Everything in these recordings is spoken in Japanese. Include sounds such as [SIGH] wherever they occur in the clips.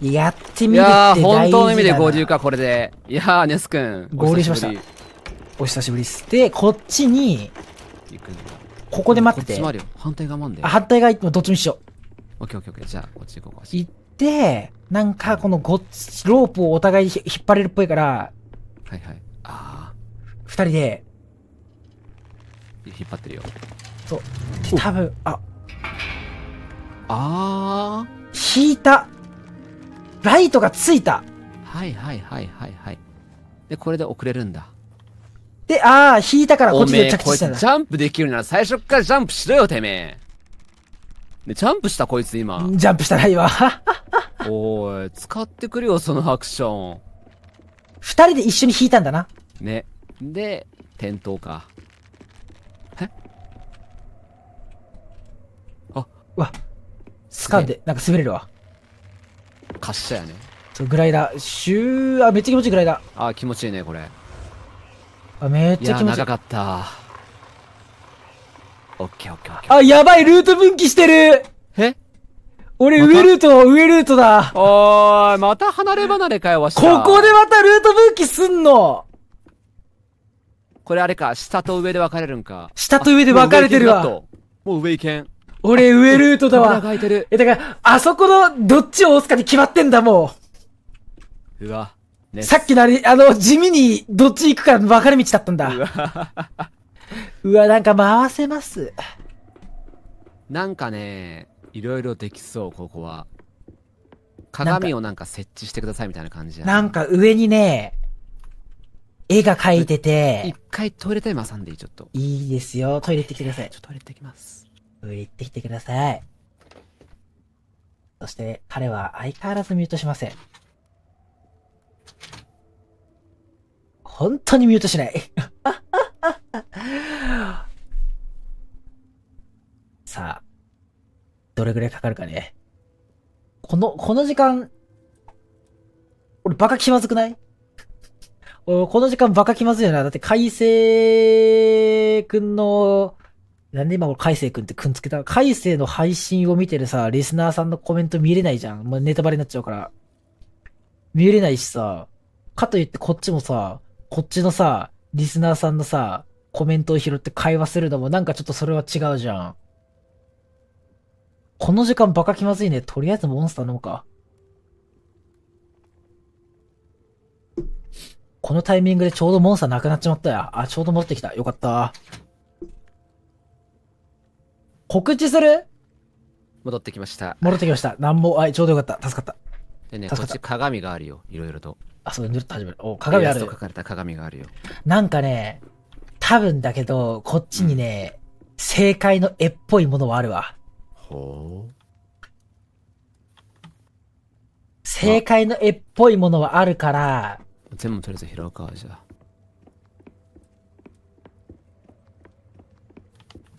やってみるって大事だな。いや本当の意味で合流か、これで。いやー、ネス君。合流しました。お久しぶりです。で、こっちに、ここで待ってて。こっち反対側もあんだよ。反対側行ってもどっちも一緒。オッケーオッケーオッケー。じゃあ、こっち行こうか。行って、なんか、このごっち、ロープをお互い引っ張れるっぽいから、はいはい。ああ。二人で、引っ張ってるよ。そう。多分、あ。ああ。引いた。ライトがついたはいはいはいはいはいでこれで遅れるんだでああ引いたからこっちで着地したジャンプできるなら最初からジャンプしろよてめえジャンプしたこいつ今ジャンプしたらいいわ [LAUGHS] おい使ってくるよそのアクション二人で一緒に引いたんだなねで転倒かえあうわ掴んでなんか滑れるわ滑車やね。そうぐらいだ。シュー、あ、めっちゃ気持ちいいぐらいだ。あ、気持ちいいね、これ。あ、めっちゃ気持ちいい。い長かった。オッケーオッケーあ、やばい、ルート分岐してるえ俺、ま、上ルート、上ルートだ。おーい、また離れ離れかよ、わしここでまたルート分岐すんのこれあれか、下と上で分かれるんか。下と上で分かれてるわ。もう上行けん。俺、上ルートだわ。え、だから、あそこの、どっちを押すかに決まってんだ、もう。うわ。ね、さっきのあれ、あの、地味に、どっち行くか分かれ道だったんだ。うわ、うわなんか回せます。なんかね、いろいろできそう、ここは。鏡をなんか設置してくださいみたいな感じな。なんか上にね、絵が描いてて。一回トイレタイム挟んでいい、ちょっと。いいですよ。トイレ行ってきてください。ちょっとトイレ行ってきます。売り行ってきてください。そして、彼は相変わらずミュートしません。本当にミュートしない [LAUGHS] さあ、どれぐらいかかるかね。この、この時間、俺バカ気まずくないこの時間バカ気まずいよな。だって、海星くんのなんで今これ、海星くんってくんつけた海星の配信を見てるさ、リスナーさんのコメント見れないじゃん。もうネタバレになっちゃうから。見れないしさ、かといってこっちもさ、こっちのさ、リスナーさんのさ、コメントを拾って会話するのもなんかちょっとそれは違うじゃん。この時間バカ気まずいね。とりあえずモンスター飲むか。このタイミングでちょうどモンスターなくなっちまったや。あ、ちょうど戻ってきた。よかった。告知する戻ってきました。戻ってきました。なんも、あい、ちょうどよかった。助かった。でね、こっち鏡があるよ。いろいろと。あ、そう、るっと始める。お、鏡あるよ。書かれた鏡があるよ。なんかね、多分だけど、こっちにね、うん、正解の絵っぽいものはあるわ。ほう。正解の絵っぽいものはあるから。全部とりあえず拾うか、じゃあ。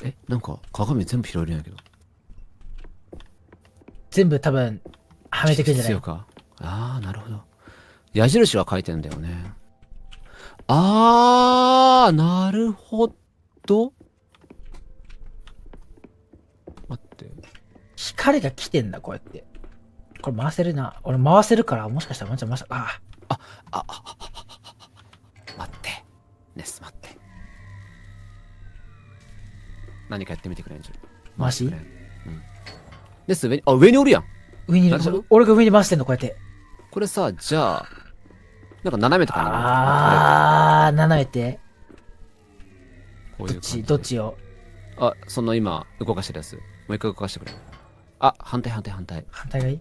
えなんか鏡全部拾えるんやけど全部多分はめてくるんじゃない必かああなるほど矢印は書いてんだよねあーなるほど待って光が来てんだこうやってこれ回せるな俺回せるからもしかしたらまンちゃん回したああああああ待ってねす待って何かやってみてくれんじゃん。マジうん。です、上に、あ、上におるやん。上にいる。俺が上に回してんの、こうやって。これさ、じゃあ、なんか斜めとかにああ、斜めってこういう。どっち、どっちをあ、その今、動かしてるやつ。もう一回動かしてくれ。あ、反対反対反対。反対がいい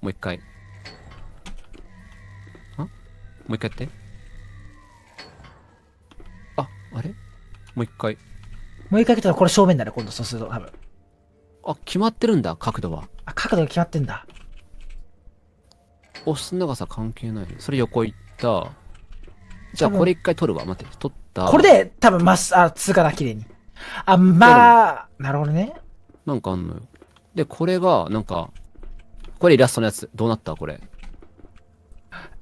もう一回。ん。もう一回やって。もう一回。もう一回来たらこれ正面だね、今度そうすると、多分。あ、決まってるんだ、角度は。あ、角度が決まってんだ。押す長さ関係ない。それ横行った。じゃあこれ一回取るわ。待って、取った。これで、多分まっす、あ、通過だ、綺麗に。あ、まあ、なるほどね。なんかあんのよ。で、これが、なんか、これイラストのやつ。どうなったこれ。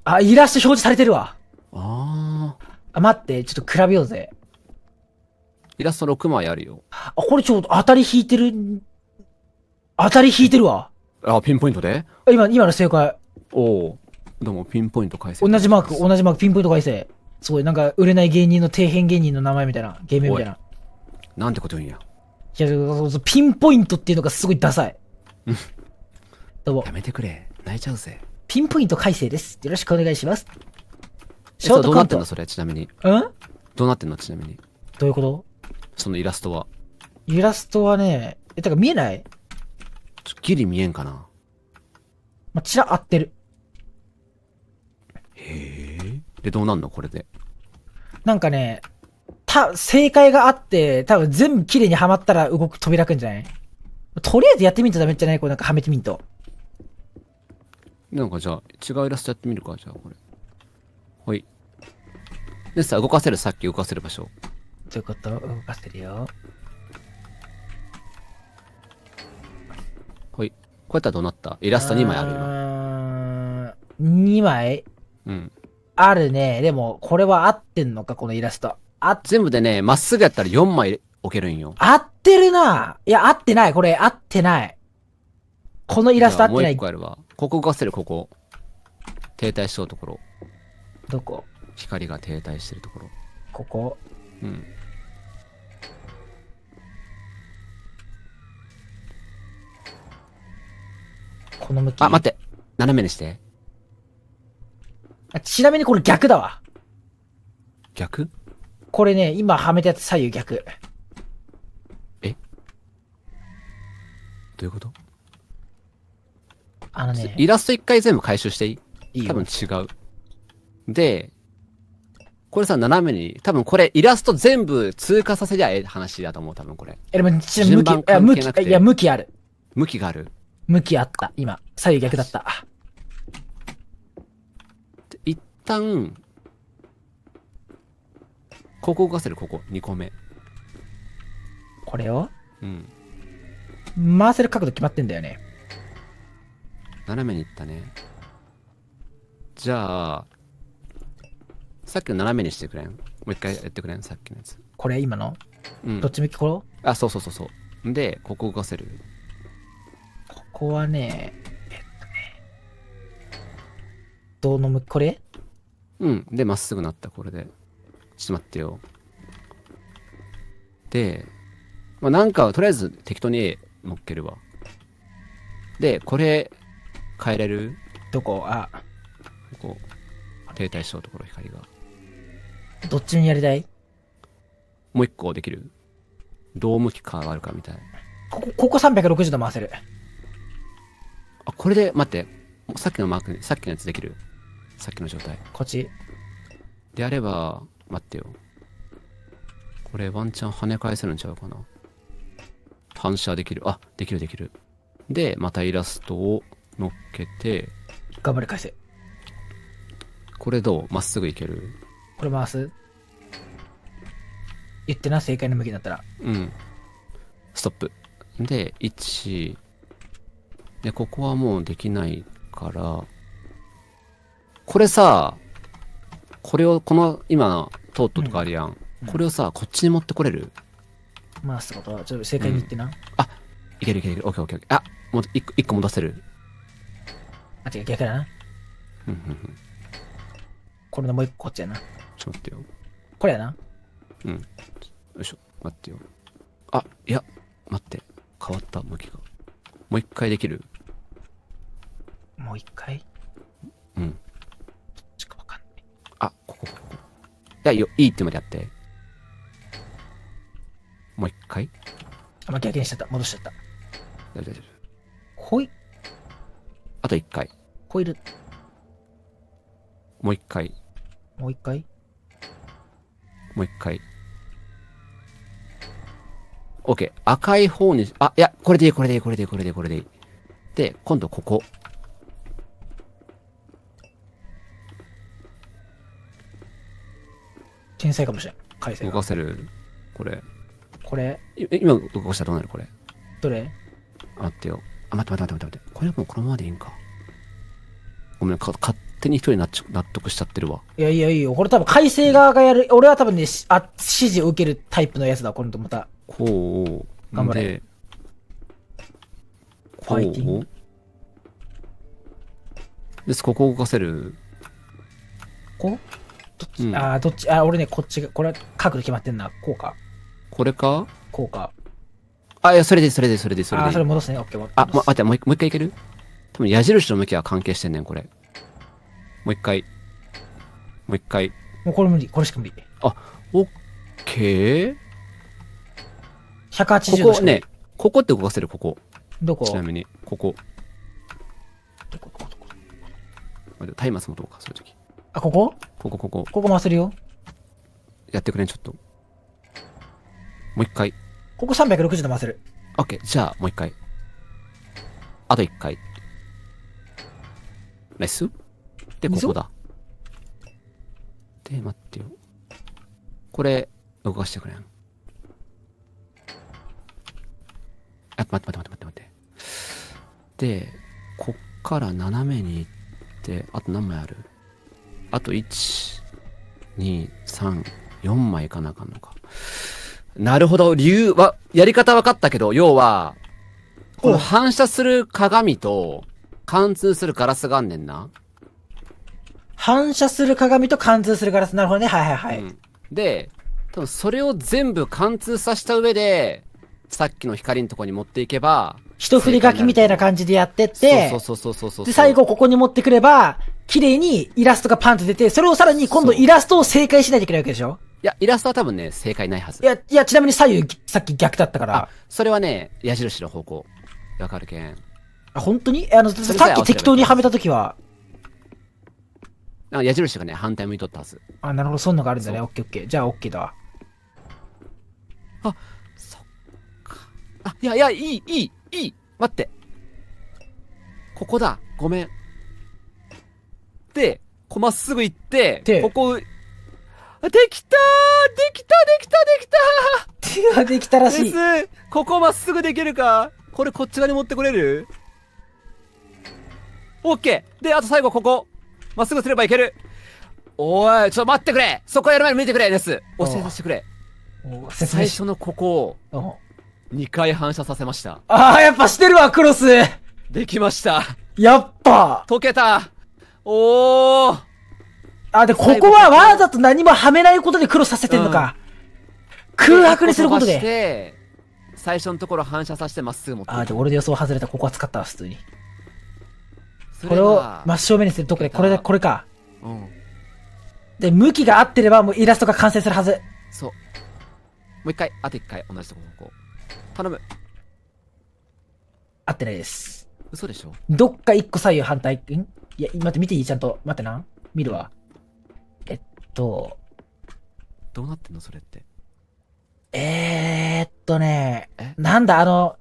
あ、イラスト表示されてるわ。ああ。あ、待って、ちょっと比べようぜ。イラスト6枚あるよ。あ、これちょうど当たり引いてる、当たり引いてるわ。あ、ピンポイントで今、今の正解。おお。どうも、ピンポイント改正。同じマーク、同じマーク、ピンポイント改正。すごい、なんか、売れない芸人の底辺芸人の名前みたいな、芸名みたいな。なんてこと言うんや。いやそうそう、ピンポイントっていうのがすごいダサい。うん。どうも。やめてくれ。泣いちゃうぜ。ピンポイント改正です。よろしくお願いします。ショートコント。どうなってんのそれ、ちなみに。うんどうなってんのちなみに。どういうことそのイラストは。イラストはね、え、てか見えないちょっきリ見えんかな。まあ、ちら合ってる。へえ。で、どうなんのこれで。なんかね、た、正解があって、多分全部綺麗にはまったら動く、扉開くんじゃないとりあえずやってみんとダメじゃないこうなんかはめてみんと。なんかじゃあ、違うイラストやってみるか、じゃあこれ。はい。でさ、動かせる、さっき動かせる場所。ちょこと動かしてるよ。はい。こうやったらどうなったイラスト2枚ある今。2枚うん。あるね。でも、これは合ってんのかこのイラスト。あ全部でね、まっすぐやったら4枚置けるんよ。合ってるないや、合ってない。これ、合ってない。このイラスト合ってない。もう1個るわ。ここ動かせる、ここ。停滞しそうところ。どこ光が停滞してるところ。ここうん。この向き。あ、待って。斜めにして。あちなみにこれ逆だわ。逆これね、今はめたやつ左右逆。えどういうことあのね。イラスト一回全部回収していいいい多分違う。で、これさ、斜めに、多分これイラスト全部通過させりゃええ話だと思う、多分これ。え、でも、ち向き、いや、向き、いや、向きある。向きがある。向き合った、今。左右逆だった。一旦、ここ動かせる、ここ。2個目。これをうん。回せる角度決まってんだよね。斜めにいったね。じゃあ、さっきの斜めにしてくれん。もう一回やってくれん、さっきのやつ。これ今の、うん、どっち向きころあ、そうそうそうそう。んで、ここ動かせる。ここはね、えっとね、どう飲む、これうん。で、まっすぐなった、これで。ちょっと待ってよ。で、まあ、なんか、とりあえず適当に A 乗っけるわ。で、これ、変えれるどこあ、ここ。停滞しようところ、光が。どっちにやりたいもう一個できるどう向きかあるかみたい。ここ、ここ360度回せる。あ、これで、待って。さっきのマーク、さっきのやつできるさっきの状態。こっち。であれば、待ってよ。これワンチャン跳ね返せるんちゃうかな。反射できる。あ、できるできる。で、またイラストを乗っけて。頑張り返せ。これどうまっすぐいけるこれ回す言ってな、正解の向きだったら。うん。ストップ。で、1、で、ここはもうできないから、これさ、これを、この、今、トートとかあるやん。うん、これをさ、こっちに持ってこれる回すってことは、ちょっと正解にいってな。うん、あ、いけるいけるいける。オッケーオッケーオッケー。あ、もう一個、一個戻せる。あ、違う、逆だな。うんうんうん。これのもう一個こっちやな。ちょっと待ってよ。これやな。うん。よいしょ、待ってよ。あ、いや、待って。変わった、向きが。もう一回できるもう一回うん。ちかわかんない。あ、ここ、ここ。じよ、いいってまでやって。もう一回あ、まあ、逆転しちゃった。戻しちゃった。大丈夫、ほい、あと一回。コイル、もう一回。もう一回もう一回。OK。赤い方に、あ、いや、これでいい、これでいい、これでいい、これでいい、これでいい。で、今度ここ。天才かもしれん。回線動かせるこれ。これ。え、今動かしたらどうなるこれ。どれあ、待ってよ。あ、待って待って待って待って。これもうこのままでいいんか。ごめん、か勝手に一人納得しちゃってるわ。いやいやいいよ。これ多分改正側がやる。俺は多分ね、あ指示を受けるタイプのやつだ。これとまた。こう。頑張れ。ファイティング。です、ここ動かせる。ここうん、ああ、どっち、あ俺ね、こっちが、これは角で決まってんな。こうか。これかこうか。あ、いや、それで、それで、それで、それで。あ、それ戻すね。オッケー、あ、ま、待って、もう一回いける多分矢印の向きは関係してんねん、これ。もう一回。もう一回。もうこれ無理。これしか無理。あ、オッケー ?180 度ここね、ここって動かせる、ここ。どこちなみに、ここ。どこどこどこ。松明もどうか、そういう時。あ、ここここ、ここ。ここ回せるよ。やってくれん、ちょっと。もう一回。ここ360度回せる。オッケー、じゃあ、もう一回。あと一回。ナイス。で、ここだ。で、待ってよ。これ、動かしてくれん。あ、待って待って待って待って待って。で、こっから斜めに行って、あと何枚あるあと1、2、3、4枚かなあかんのか。なるほど。理由は、やり方分かったけど、要は、この反射する鏡と、貫通するガラスがあんねんな。反射する鏡と貫通するガラス。なるほどね。はいはいはい。うん、で、多分それを全部貫通させた上で、さっきの光のとこに持っていけば、一振り書きみたいな感じでやってって、そうそうそうそうで、最後ここに持ってくれば、綺麗にイラストがパンと出て、それをさらに今度イラストを正解しないといけないわけでしょいや、イラストは多分ね、正解ないはず。いや、いや、ちなみに左右、さっき逆だったから。それはね、矢印の方向。わかるけん。あ、本当にあの、さっき適当にはめたときは。なんか矢印がね、反対向いとったはず。あ、なるほど、そんのがあるんだね。オッケーオッケー。じゃあ、オッケーだわ。あ、そっか。あ、いやいや、いい、いい、いい。待って。ここだ。ごめん。、こうまっすぐ行って、ここ、できたーできたできたできたー手ができたらしい。ここまっすぐできるかこれこっち側に持ってこれるオッケーで、あと最後ここ。まっすぐすればいける。おい、ちょっと待ってくれそこやる前に見てくれです。教えさせてくれ。最初のここを、2回反射させました。ああ、やっぱしてるわ、クロスできました。やっぱ溶けたおーあ、で、ここはわざと何もはめないことで黒させてんのか。うん、空白にすることで。最初のところ反射させてまっすぐ持ってあ、で、俺で予想外れた。ここは使ったわ、普通に。これを真正面にするとこで、これで、これか。うん。で、向きが合ってればもうイラストが完成するはず。そう。もう一回、あと一回同じところこう。頼む。合ってないです。嘘でしょどっか一個左右反対。んいや、待って、見ていいちゃんと。待ってな。見るわ。えっと。どうなってんのそれって。えー、っとね。なんだ、あの。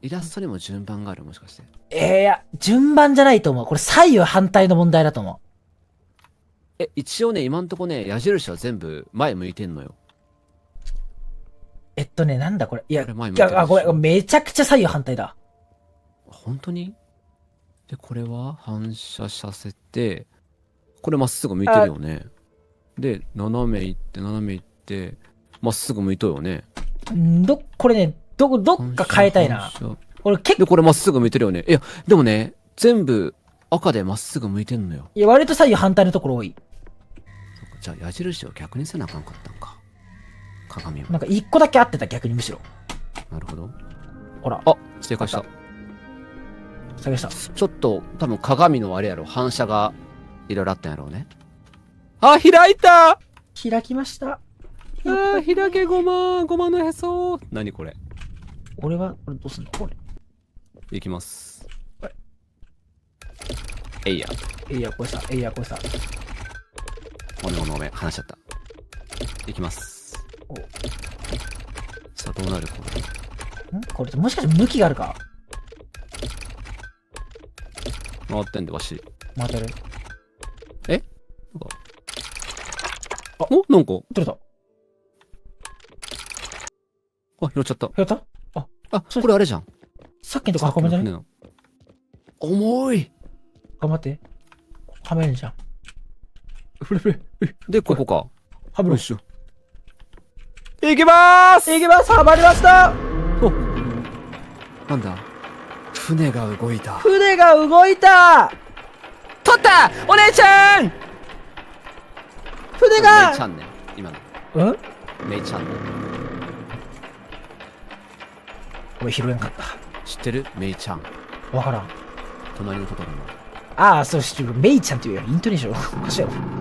イラストにも順番がある、もしかして。えー、いや、順番じゃないと思う。これ左右反対の問題だと思う。え、一応ね、今んとこね、矢印は全部前向いてんのよ。えっとね、なんだこれ。いや、いやあごめん、めちゃくちゃ左右反対だ。本当にでこれは反射させてこれまっすぐ向いてるよねで斜め行って斜め行ってまっすぐ向いとよねどこれねどどっか変えたいな俺結構でこれまっすぐ向いてるよねいやでもね全部赤でまっすぐ向いてんのよいや割と左右反対のところ多いじゃあ矢印を逆にせなあかんかったんか鏡はなんか一個だけ合ってた逆にむしろなるほどほらあ正解した下げました。ちょっと、多分鏡のあれやろ、反射がいろいろあったんやろうね。あ、開いた開きました。あ開けごま、ごまのへそ。何これ俺は、これどうすんのこれ。いきます。えいや。えいや、これさ、えいや、これさ。おめおめおめ、話しちゃった。いきます。おさあ、どうなるこれ。んこれもしかして向きがあるか回ってんで、わし。回ってる。えなんか。あ、おなんか。取れた。あ、拾っちゃった。拾ったあ、あ、これあれじゃん。さっきのとこ運べない重い頑張って。はめるじゃん。ふれふれ。で、ここか。はめる。よしょ。いきまーすいきますはまりましたおなんだ船が動いた船が動いた取ったお姉ちゃん船がメちゃんね今のうんメイちゃんね俺拾えんかった知ってるメイちゃんわからん隣のところのああそう知ってるメイちゃんっていうよイントネーションおかしい